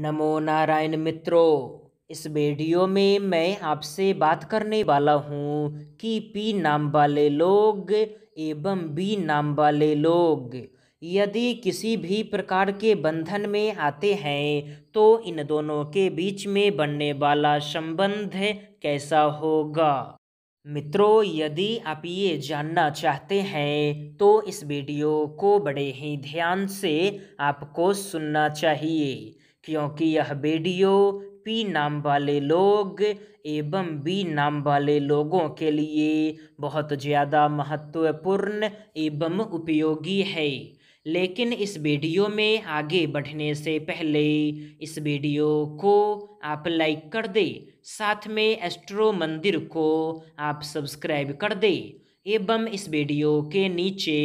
नमो नारायण मित्रों इस वीडियो में मैं आपसे बात करने वाला हूँ कि पी नाम वाले लोग एवं बी नाम वाले लोग यदि किसी भी प्रकार के बंधन में आते हैं तो इन दोनों के बीच में बनने वाला संबंध कैसा होगा मित्रों यदि आप ये जानना चाहते हैं तो इस वीडियो को बड़े ही ध्यान से आपको सुनना चाहिए क्योंकि यह वीडियो पी नाम वाले लोग एवं बी नाम वाले लोगों के लिए बहुत ज़्यादा महत्वपूर्ण एवं उपयोगी है लेकिन इस वीडियो में आगे बढ़ने से पहले इस वीडियो को आप लाइक कर दे साथ में एस्ट्रो मंदिर को आप सब्सक्राइब कर दे एवं इस वीडियो के नीचे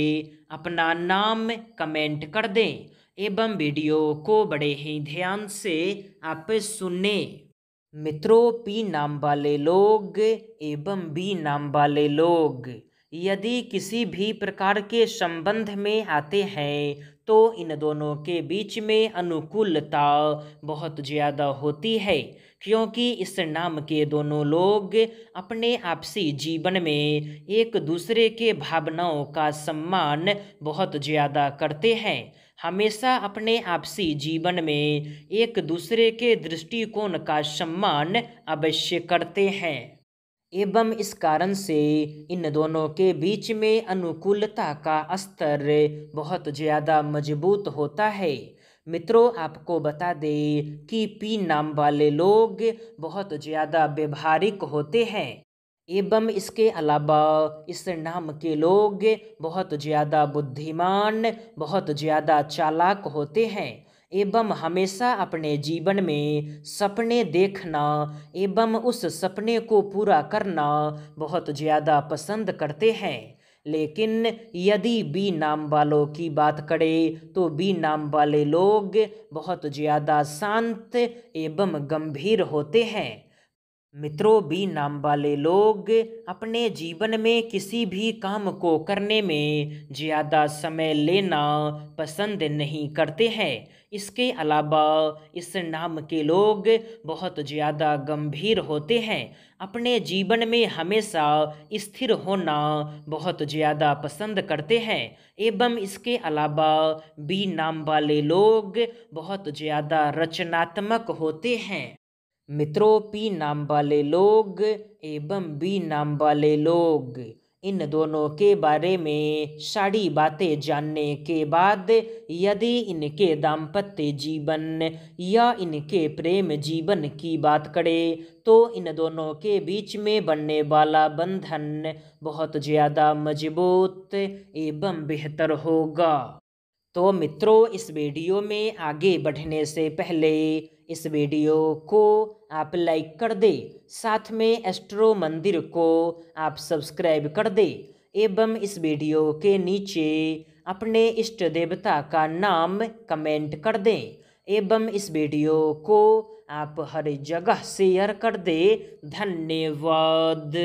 अपना नाम कमेंट कर दें एवं वीडियो को बड़े ही ध्यान से आप सुने मित्रों पी नाम वाले लोग एवं बी नाम वाले लोग यदि किसी भी प्रकार के संबंध में आते हैं तो इन दोनों के बीच में अनुकूलता बहुत ज़्यादा होती है क्योंकि इस नाम के दोनों लोग अपने आपसी जीवन में एक दूसरे के भावनाओं का सम्मान बहुत ज़्यादा करते हैं हमेशा अपने आपसी जीवन में एक दूसरे के दृष्टिकोण का सम्मान अवश्य करते हैं एवं इस कारण से इन दोनों के बीच में अनुकूलता का स्तर बहुत ज़्यादा मजबूत होता है मित्रों आपको बता दें कि पी नाम वाले लोग बहुत ज़्यादा व्यवहारिक होते हैं एवं इसके अलावा इस नाम के लोग बहुत ज़्यादा बुद्धिमान बहुत ज़्यादा चालाक होते हैं एवं हमेशा अपने जीवन में सपने देखना एवं उस सपने को पूरा करना बहुत ज़्यादा पसंद करते हैं लेकिन यदि बी नाम वालों की बात करें तो बी नाम वाले लोग बहुत ज़्यादा शांत एवं गंभीर होते हैं मित्रों बी नाम वाले लोग अपने जीवन में किसी भी काम को करने में ज़्यादा समय लेना पसंद नहीं करते हैं इसके अलावा इस नाम के लोग बहुत ज़्यादा गंभीर होते हैं अपने जीवन में हमेशा स्थिर होना बहुत ज़्यादा पसंद करते हैं एवं इसके अलावा बी नाम वाले लोग बहुत ज़्यादा रचनात्मक होते हैं मित्रों पी नाम वाले लोग एवं बी नाम वाले लोग इन दोनों के बारे में सारी बातें जानने के बाद यदि इनके दाम्पत्य जीवन या इनके प्रेम जीवन की बात करें तो इन दोनों के बीच में बनने वाला बंधन बहुत ज़्यादा मजबूत एवं बेहतर होगा तो मित्रों इस वीडियो में आगे बढ़ने से पहले इस वीडियो को आप लाइक कर दे साथ में एस्ट्रो मंदिर को आप सब्सक्राइब कर दे एवं इस वीडियो के नीचे अपने इष्ट देवता का नाम कमेंट कर दें एवं इस वीडियो को आप हर जगह शेयर कर दे धन्यवाद